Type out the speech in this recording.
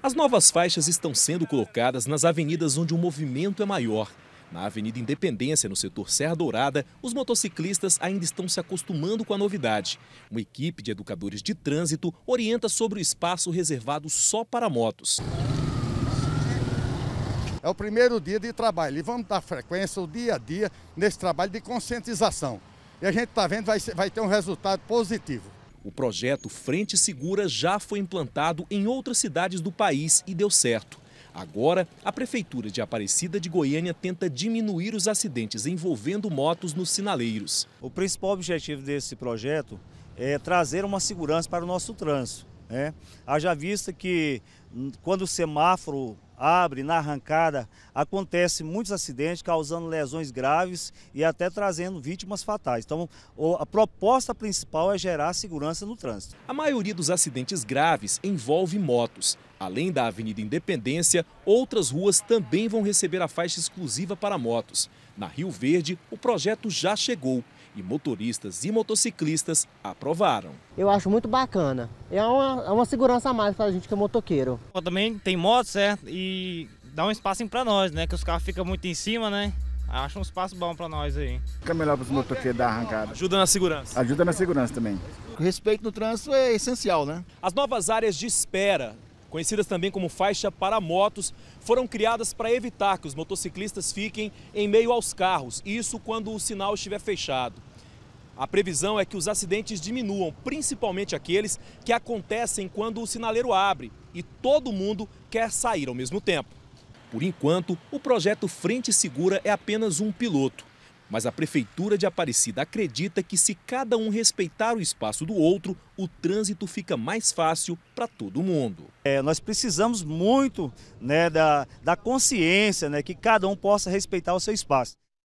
As novas faixas estão sendo colocadas nas avenidas onde o movimento é maior. Na Avenida Independência, no setor Serra Dourada, os motociclistas ainda estão se acostumando com a novidade. Uma equipe de educadores de trânsito orienta sobre o espaço reservado só para motos. É o primeiro dia de trabalho e vamos dar frequência o dia a dia nesse trabalho de conscientização. E a gente está vendo vai, vai ter um resultado positivo. O projeto Frente Segura já foi implantado em outras cidades do país e deu certo. Agora, a Prefeitura de Aparecida de Goiânia tenta diminuir os acidentes envolvendo motos nos sinaleiros. O principal objetivo desse projeto é trazer uma segurança para o nosso trânsito. Né? Haja vista que hum, quando o semáforo abre na arrancada, acontece muitos acidentes causando lesões graves e até trazendo vítimas fatais. Então, a proposta principal é gerar segurança no trânsito. A maioria dos acidentes graves envolve motos. Além da Avenida Independência, outras ruas também vão receber a faixa exclusiva para motos. Na Rio Verde, o projeto já chegou e motoristas e motociclistas aprovaram. Eu acho muito bacana. É uma, é uma segurança a mais para a gente que é motoqueiro. Também tem moto, certo? E dá um espaço para nós, né? Que os carros ficam muito em cima, né? Acho um espaço bom para nós aí. Fica melhor para os motoqueiros dar arrancada. Ajuda na segurança. Ajuda na segurança também. O respeito no trânsito é essencial, né? As novas áreas de espera conhecidas também como faixa para motos, foram criadas para evitar que os motociclistas fiquem em meio aos carros, isso quando o sinal estiver fechado. A previsão é que os acidentes diminuam, principalmente aqueles que acontecem quando o sinaleiro abre e todo mundo quer sair ao mesmo tempo. Por enquanto, o projeto Frente Segura é apenas um piloto. Mas a Prefeitura de Aparecida acredita que, se cada um respeitar o espaço do outro, o trânsito fica mais fácil para todo mundo. É, nós precisamos muito né, da, da consciência, né, que cada um possa respeitar o seu espaço.